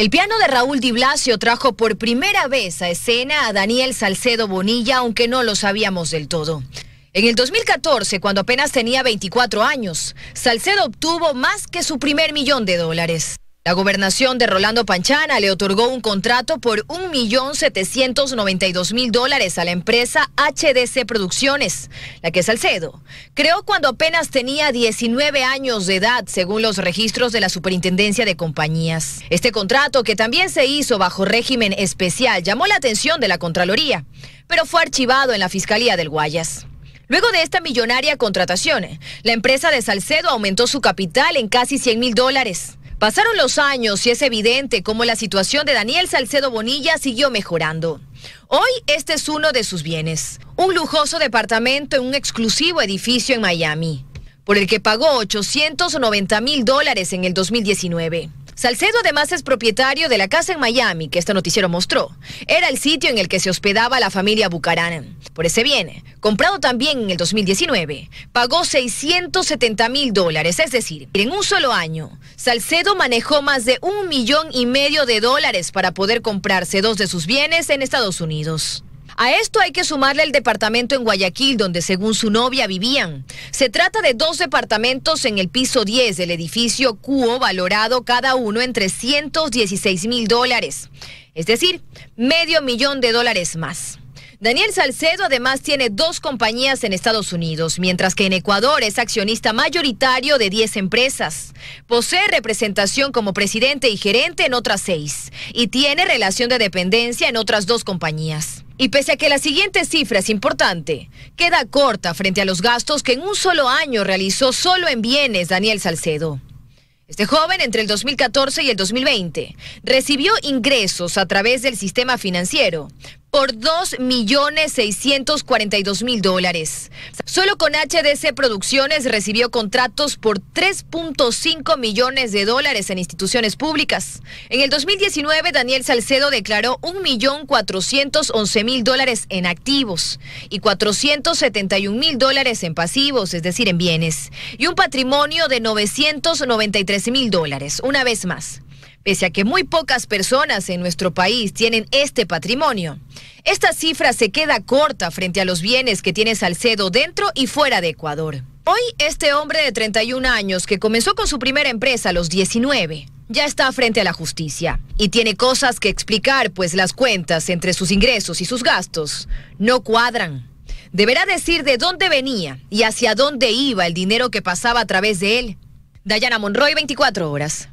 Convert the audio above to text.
El piano de Raúl Di Blasio trajo por primera vez a escena a Daniel Salcedo Bonilla, aunque no lo sabíamos del todo. En el 2014, cuando apenas tenía 24 años, Salcedo obtuvo más que su primer millón de dólares. La gobernación de Rolando Panchana le otorgó un contrato por 1.792.000 dólares a la empresa HDC Producciones, la que Salcedo creó cuando apenas tenía 19 años de edad, según los registros de la Superintendencia de Compañías. Este contrato, que también se hizo bajo régimen especial, llamó la atención de la Contraloría, pero fue archivado en la Fiscalía del Guayas. Luego de esta millonaria contratación, la empresa de Salcedo aumentó su capital en casi 100 mil dólares. Pasaron los años y es evidente cómo la situación de Daniel Salcedo Bonilla siguió mejorando. Hoy este es uno de sus bienes, un lujoso departamento en un exclusivo edificio en Miami, por el que pagó 890 mil dólares en el 2019. Salcedo además es propietario de la casa en Miami que este noticiero mostró. Era el sitio en el que se hospedaba la familia Bucarán por ese bien, comprado también en el 2019, pagó 670 mil dólares, es decir, en un solo año, Salcedo manejó más de un millón y medio de dólares para poder comprarse dos de sus bienes en Estados Unidos. A esto hay que sumarle el departamento en Guayaquil, donde según su novia vivían. Se trata de dos departamentos en el piso 10 del edificio Cuo, valorado cada uno en 316 mil dólares, es decir, medio millón de dólares más. Daniel Salcedo además tiene dos compañías en Estados Unidos, mientras que en Ecuador es accionista mayoritario de 10 empresas. Posee representación como presidente y gerente en otras seis y tiene relación de dependencia en otras dos compañías. Y pese a que la siguiente cifra es importante, queda corta frente a los gastos que en un solo año realizó solo en bienes Daniel Salcedo. Este joven, entre el 2014 y el 2020, recibió ingresos a través del sistema financiero, por 2.642.000 dólares. Solo con HDC Producciones recibió contratos por 3.5 millones de dólares en instituciones públicas. En el 2019, Daniel Salcedo declaró 1.411.000 dólares en activos y 471.000 dólares en pasivos, es decir, en bienes, y un patrimonio de 993.000 dólares, una vez más. Pese a que muy pocas personas en nuestro país tienen este patrimonio, esta cifra se queda corta frente a los bienes que tiene Salcedo dentro y fuera de Ecuador. Hoy este hombre de 31 años que comenzó con su primera empresa a los 19 ya está frente a la justicia y tiene cosas que explicar, pues las cuentas entre sus ingresos y sus gastos no cuadran. Deberá decir de dónde venía y hacia dónde iba el dinero que pasaba a través de él. Dayana Monroy, 24 horas.